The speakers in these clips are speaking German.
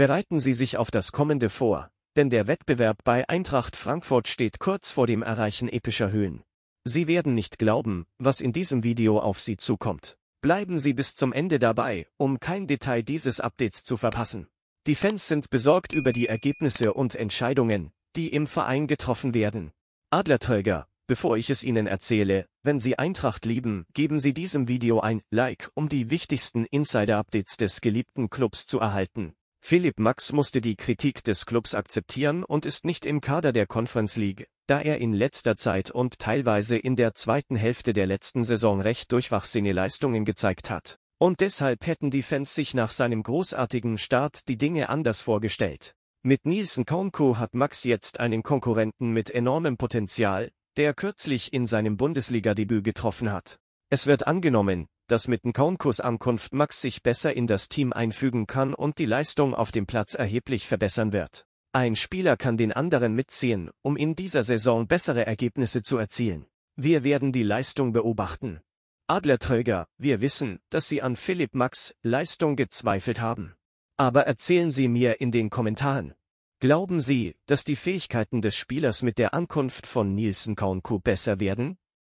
Bereiten Sie sich auf das Kommende vor, denn der Wettbewerb bei Eintracht Frankfurt steht kurz vor dem Erreichen epischer Höhen. Sie werden nicht glauben, was in diesem Video auf Sie zukommt. Bleiben Sie bis zum Ende dabei, um kein Detail dieses Updates zu verpassen. Die Fans sind besorgt über die Ergebnisse und Entscheidungen, die im Verein getroffen werden. Adlerträger, bevor ich es Ihnen erzähle, wenn Sie Eintracht lieben, geben Sie diesem Video ein Like, um die wichtigsten Insider-Updates des geliebten Clubs zu erhalten. Philipp Max musste die Kritik des Clubs akzeptieren und ist nicht im Kader der Conference League, da er in letzter Zeit und teilweise in der zweiten Hälfte der letzten Saison recht durchwachsene Leistungen gezeigt hat. Und deshalb hätten die Fans sich nach seinem großartigen Start die Dinge anders vorgestellt. Mit Nielsen Kaunko hat Max jetzt einen Konkurrenten mit enormem Potenzial, der kürzlich in seinem Bundesliga-Debüt getroffen hat. Es wird angenommen, dass mit Nkonkos Ankunft Max sich besser in das Team einfügen kann und die Leistung auf dem Platz erheblich verbessern wird. Ein Spieler kann den anderen mitziehen, um in dieser Saison bessere Ergebnisse zu erzielen. Wir werden die Leistung beobachten. Adlerträger, wir wissen, dass Sie an Philipp Max Leistung gezweifelt haben. Aber erzählen Sie mir in den Kommentaren. Glauben Sie, dass die Fähigkeiten des Spielers mit der Ankunft von Nielsen Kaunku besser werden?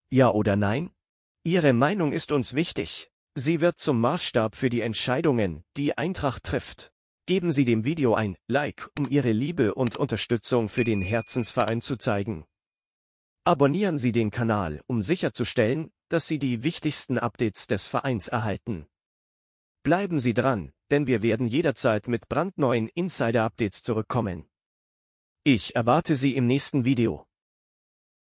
Ja oder nein? Ihre Meinung ist uns wichtig. Sie wird zum Maßstab für die Entscheidungen, die Eintracht trifft. Geben Sie dem Video ein Like, um Ihre Liebe und Unterstützung für den Herzensverein zu zeigen. Abonnieren Sie den Kanal, um sicherzustellen, dass Sie die wichtigsten Updates des Vereins erhalten. Bleiben Sie dran, denn wir werden jederzeit mit brandneuen Insider-Updates zurückkommen. Ich erwarte Sie im nächsten Video.